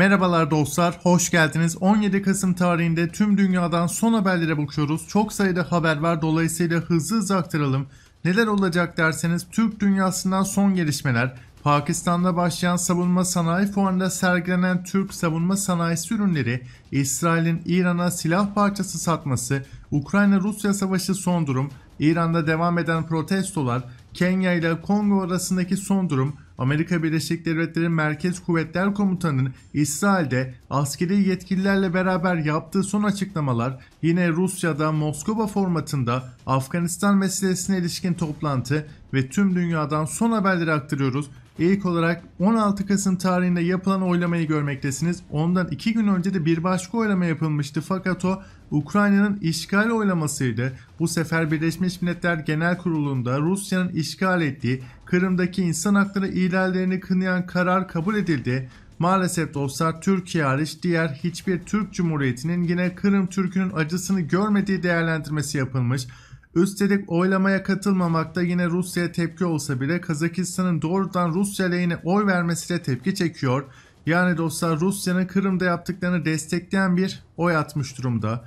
Merhabalar dostlar, hoş geldiniz. 17 Kasım tarihinde tüm dünyadan son haberlere bakıyoruz. Çok sayıda haber var, dolayısıyla hızlı hızlı aktaralım. Neler olacak derseniz Türk dünyasından son gelişmeler, Pakistan'da başlayan savunma sanayi fuarında sergilenen Türk savunma sanayisi ürünleri, İsrail'in İran'a silah parçası satması, Ukrayna-Rusya savaşı son durum, İran'da devam eden protestolar, Kenya ile Kongo arasındaki son durum, Amerika Birleşik Devletleri Merkez Kuvvetler Komutanı'nın İsrail'de askeri yetkililerle beraber yaptığı son açıklamalar yine Rusya'da Moskova formatında Afganistan meselesine ilişkin toplantı ve tüm dünyadan son haberleri aktarıyoruz. İlk olarak 16 Kasım tarihinde yapılan oylamayı görmektesiniz. Ondan 2 gün önce de bir başka oylama yapılmıştı fakat o Ukrayna'nın işgal oylamasıydı. Bu sefer Birleşmiş Milletler Genel Kurulu'nda Rusya'nın işgal ettiği Kırım'daki insan hakları ihlallerini kınayan karar kabul edildi. Maalesef dostlar Türkiye hariç diğer hiçbir Türk Cumhuriyeti'nin yine Kırım Türk'ünün acısını görmediği değerlendirmesi yapılmış. Üstelik oylamaya katılmamakta yine Rusya'ya tepki olsa bile Kazakistan'ın doğrudan Rusya lehine oy vermesiyle tepki çekiyor. Yani dostlar Rusya'nın Kırım'da yaptıklarını destekleyen bir oy atmış durumda.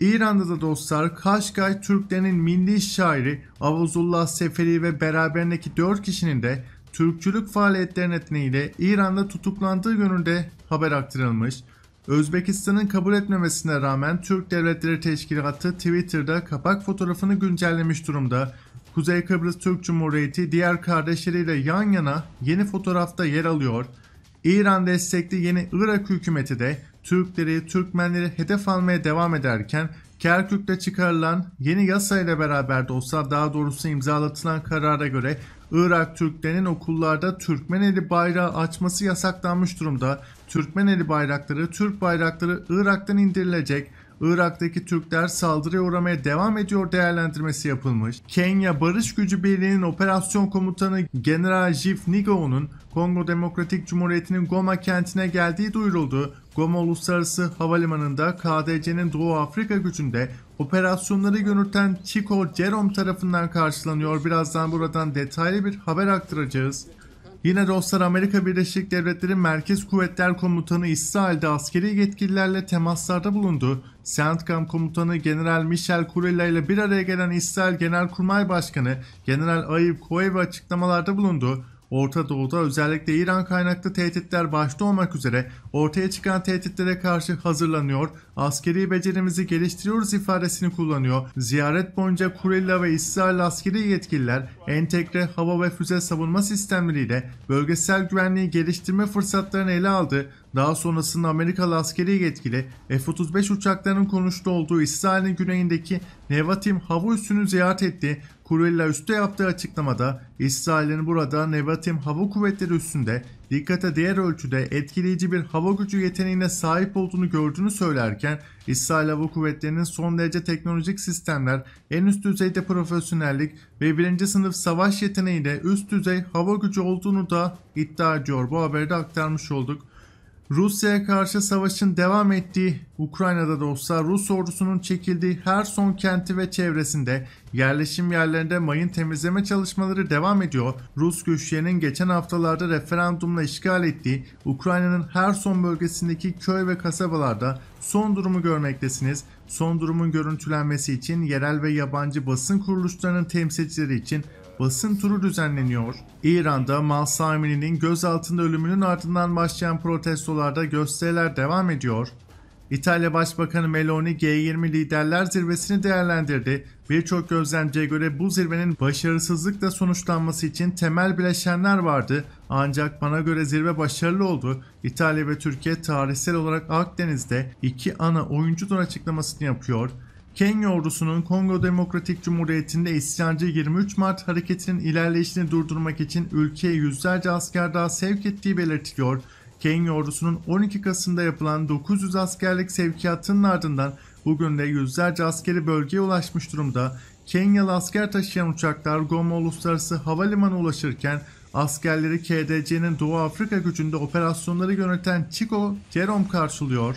İran'da da dostlar Kaşgay Türklerinin milli şairi Avuzullah Seferi ve beraberindeki 4 kişinin de Türkçülük faaliyetleri nedeniyle İran'da tutuklandığı yönünde haber aktarılmış. Özbekistan'ın kabul etmemesine rağmen Türk Devletleri Teşkilatı Twitter'da kapak fotoğrafını güncellemiş durumda. Kuzey Kıbrıs Türk Cumhuriyeti diğer kardeşleriyle yan yana yeni fotoğrafta yer alıyor. İran destekli yeni Irak hükümeti de Türkleri, Türkmenleri hedef almaya devam ederken Kerkük'te çıkarılan yeni yasa ile beraber de olsa daha doğrusu imzalatılan karara göre Irak Türklerinin okullarda Türkmeneli bayrağı açması yasaklanmış durumda. Türkmeneli bayrakları, Türk bayrakları Irak'tan indirilecek, Irak'taki Türkler saldırıya uğramaya devam ediyor değerlendirmesi yapılmış. Kenya Barış Gücü Birliği'nin operasyon komutanı General Jif Nigo'nun Kongo Demokratik Cumhuriyeti'nin Goma kentine geldiği duyuruldu. Goma Uluslararası Havalimanı'nda KDC'nin Doğu Afrika gücünde operasyonları yöneten Chico Jerome tarafından karşılanıyor. Birazdan buradan detaylı bir haber aktaracağız. Yine dostlar Amerika Birleşik Devletleri Merkez Kuvvetler Komutanı İsrail'de askeri yetkililerle temaslarda bulundu. CENTCAM Komutanı General Michel Kurilla ile bir araya gelen İsrail Genelkurmay Başkanı General Ayiv Koevi açıklamalarda bulundu. Orta Doğu'da özellikle İran kaynaklı tehditler başta olmak üzere ortaya çıkan tehditlere karşı hazırlanıyor, askeri becerimizi geliştiriyoruz ifadesini kullanıyor. Ziyaret boyunca Kurella ve İsrail askeri yetkililer entegre hava ve füze savunma sistemleriyle bölgesel güvenliği geliştirme fırsatlarını ele aldı. Daha sonrasında Amerikalı askeri yetkili F-35 uçaklarının konuşta olduğu İsrail'in güneyindeki Nevatim hava üssünü ziyaret etti. Kurella üste yaptığı açıklamada İsrail'in burada Nevatim hava kuvvetleri üstünde dikkate değer ölçüde etkileyici bir hava gücü yeteneğine sahip olduğunu gördüğünü söylerken İsrail Hava Kuvvetleri'nin son derece teknolojik sistemler, en üst düzeyde profesyonellik ve birinci sınıf savaş yeteneğiyle üst düzey hava gücü olduğunu da iddia ediyor. Bu haberde aktarmış olduk. Rusya'ya karşı savaşın devam ettiği, Ukrayna'da da olsa Rus ordusunun çekildiği her son kenti ve çevresinde yerleşim yerlerinde mayın temizleme çalışmaları devam ediyor. Rus güçlerinin geçen haftalarda referandumla işgal ettiği Ukrayna'nın her son bölgesindeki köy ve kasabalarda son durumu görmektesiniz. Son durumun görüntülenmesi için yerel ve yabancı basın kuruluşlarının temsilcileri için basın turu düzenleniyor. İran'da Malsami'nin gözaltında ölümünün ardından başlayan protestolarda gösteriler devam ediyor. İtalya Başbakanı Meloni G20 liderler zirvesini değerlendirdi. Birçok gözlemciye göre bu zirvenin başarısızlıkla sonuçlanması için temel bileşenler vardı. Ancak bana göre zirve başarılı oldu. İtalya ve Türkiye tarihsel olarak Akdeniz'de iki ana oyuncudur açıklamasını yapıyor. Kenya ordusunun Kongo Demokratik Cumhuriyeti'nde isyancı 23 Mart hareketinin ilerleyişini durdurmak için ülkeye yüzlerce asker daha sevk ettiği belirtiliyor. Kenya ordusunun 12 Kasım'da yapılan 900 askerlik sevkiyatının ardından bugün de yüzlerce askeri bölgeye ulaşmış durumda. Kenyalı asker taşıyan uçaklar Goma Uluslararası Havalimanı ulaşırken askerleri KDC'nin Doğu Afrika gücünde operasyonları yöneten Chico Jerome karşılıyor.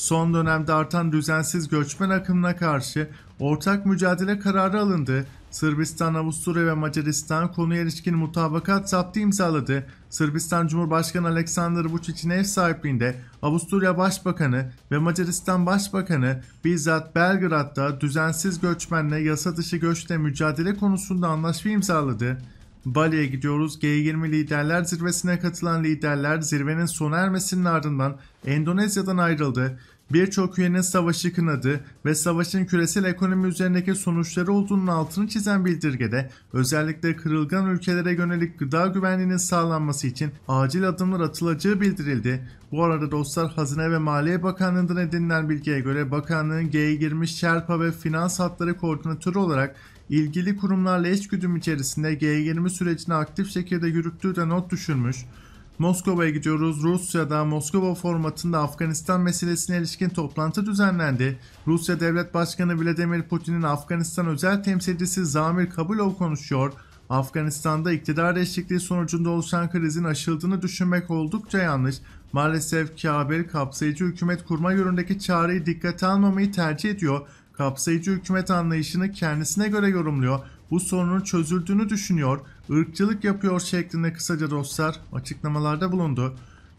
Son dönemde artan düzensiz göçmen akımına karşı ortak mücadele kararı alındı. Sırbistan, Avusturya ve Macaristan konuya ilişkin mutabakat zaptı imzaladı. Sırbistan Cumhurbaşkanı Aleksandar Vučić'in ev sahipliğinde Avusturya Başbakanı ve Macaristan Başbakanı bizzat Belgrad'da düzensiz göçmenle yasa dışı göçle mücadele konusunda anlaşma imzaladı. Bali'ye gidiyoruz. G20 Liderler Zirvesi'ne katılan liderler zirvenin sona ermesinin ardından Endonezya'dan ayrıldı birçok üyenin savaşı kınadığı ve savaşın küresel ekonomi üzerindeki sonuçları olduğunun altını çizen bildirgede özellikle kırılgan ülkelere yönelik gıda güvenliğinin sağlanması için acil adımlar atılacağı bildirildi. Bu arada dostlar Hazine ve Maliye Bakanlığı'ndan edinilen bilgiye göre bakanlığın G20 Şerpa ve Finans Hatları Koordinatörü olarak ilgili kurumlarla eş güdüm içerisinde G20 sürecini aktif şekilde yürüttüğü de not düşürmüş. Moskova'ya gidiyoruz. Rusya'da Moskova formatında Afganistan meselesine ilişkin toplantı düzenlendi. Rusya Devlet Başkanı Vladimir Putin'in Afganistan özel temsilcisi Zamir Kabulov konuşuyor. Afganistan'da iktidar değişikliği sonucunda oluşan krizin aşıldığını düşünmek oldukça yanlış. Maalesef Kabil kapsayıcı hükümet kurma yönündeki çağrıyı dikkate almamayı tercih ediyor. Kapsayıcı hükümet anlayışını kendisine göre yorumluyor. Bu sorunun çözüldüğünü düşünüyor ırkçılık yapıyor şeklinde kısaca dostlar açıklamalarda bulundu.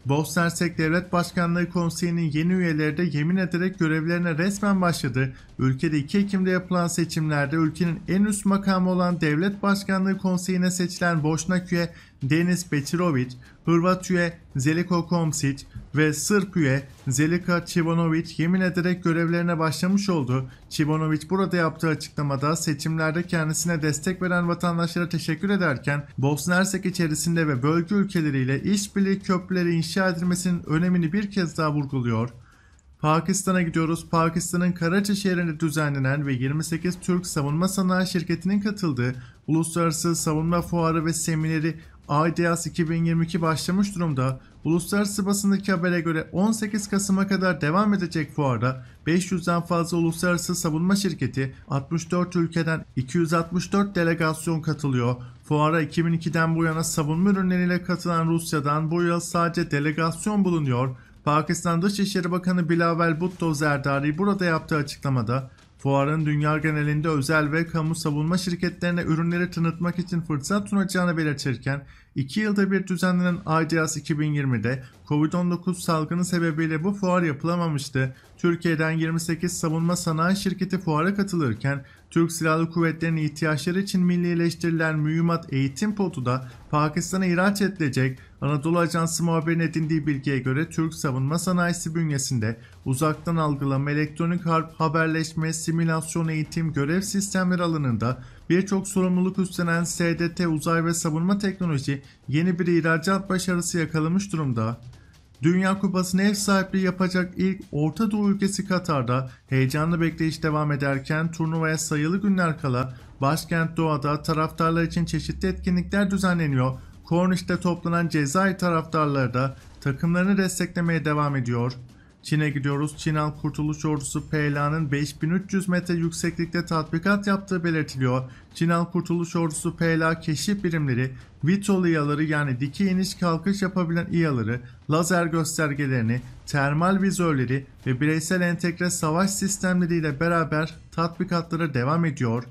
Bosnersek Devlet Başkanlığı Konseyi'nin yeni üyeleri de yemin ederek görevlerine resmen başladı. Ülkede 2 Ekim'de yapılan seçimlerde ülkenin en üst makamı olan Devlet Başkanlığı Konseyi'ne seçilen Boşnak üye Deniz Petrovic, Hırvat üye Zeliko Komsic ve Sırp üye Zelika Çivanovic yemin ederek görevlerine başlamış oldu. Çivanovic burada yaptığı açıklamada seçimlerde kendisine destek veren vatandaşlara teşekkür ederken Bosna Hersek içerisinde ve bölge ülkeleriyle işbirliği köprüleri inşa edilmesinin önemini bir kez daha vurguluyor. Pakistan'a gidiyoruz. Pakistan'ın Karaca şehrinde düzenlenen ve 28 Türk savunma sanayi şirketinin katıldığı Uluslararası Savunma Fuarı ve Semineri AIDS 2022 başlamış durumda. Uluslararası basındaki habere göre 18 Kasım'a kadar devam edecek fuarda 500'den fazla uluslararası savunma şirketi 64 ülkeden 264 delegasyon katılıyor. Fuara 2002'den bu yana savunma ürünleriyle katılan Rusya'dan bu yıl sadece delegasyon bulunuyor. Pakistan Dışişleri Bakanı Bilal Bhutto Zerdari burada yaptığı açıklamada Fuarın dünya genelinde özel ve kamu savunma şirketlerine ürünleri tanıtmak için fırsat sunacağını belirtirken 2 yılda bir düzenlenen IDAS 2020'de Covid-19 salgını sebebiyle bu fuar yapılamamıştı. Türkiye'den 28 savunma sanayi şirketi fuara katılırken Türk Silahlı Kuvvetleri'nin ihtiyaçları için millileştirilen mühimmat eğitim potu da Pakistan'a ihraç edilecek. Anadolu Ajansı muhabirinin edindiği bilgiye göre Türk savunma sanayisi bünyesinde uzaktan algılama, elektronik harp, haberleşme, simülasyon eğitim, görev sistemleri alanında Birçok sorumluluk üstlenen SDT Uzay ve Savunma Teknoloji yeni bir ihracat başarısı yakalamış durumda. Dünya Kupası'na ev sahipliği yapacak ilk Orta Doğu ülkesi Katar'da heyecanlı bekleyiş devam ederken turnuvaya sayılı günler kala başkent Doğada taraftarlar için çeşitli etkinlikler düzenleniyor. Korniş'te toplanan Cezayir taraftarları da takımlarını desteklemeye devam ediyor. Çin'e gidiyoruz. Çin Halk Kurtuluş Ordusu PLA'nın 5300 metre yükseklikte tatbikat yaptığı belirtiliyor. Çin Halk Kurtuluş Ordusu PLA keşif birimleri, vitol İHA'ları yani dikey iniş kalkış yapabilen İHA'ları, lazer göstergelerini, termal vizörleri ve bireysel entegre savaş sistemleriyle beraber tatbikatlara devam ediyor.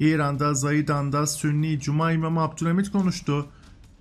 İran'da Zaidan'da Sünni Cuma İmamı Abdülhamit konuştu.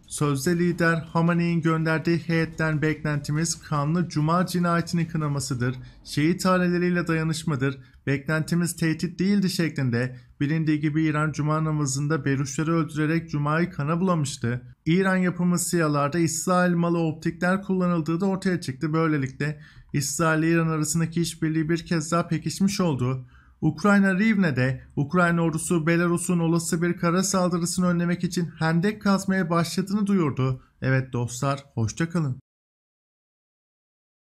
Sözde lider Hamaney'in gönderdiği heyetten beklentimiz kanlı Cuma cinayetini kınamasıdır, şehit aileleriyle dayanışmadır, beklentimiz tehdit değildi şeklinde bilindiği gibi İran Cuma namazında Beruşları öldürerek Cuma'yı kana bulamıştı. İran yapımı siyalarda İsrail malı optikler kullanıldığı da ortaya çıktı. Böylelikle İsrail ile İran arasındaki işbirliği bir kez daha pekişmiş oldu. Ukrayna Rivne'de Ukrayna ordusu Belarus'un olası bir kara saldırısını önlemek için hendek kazmaya başladığını duyurdu. Evet dostlar hoşça kalın.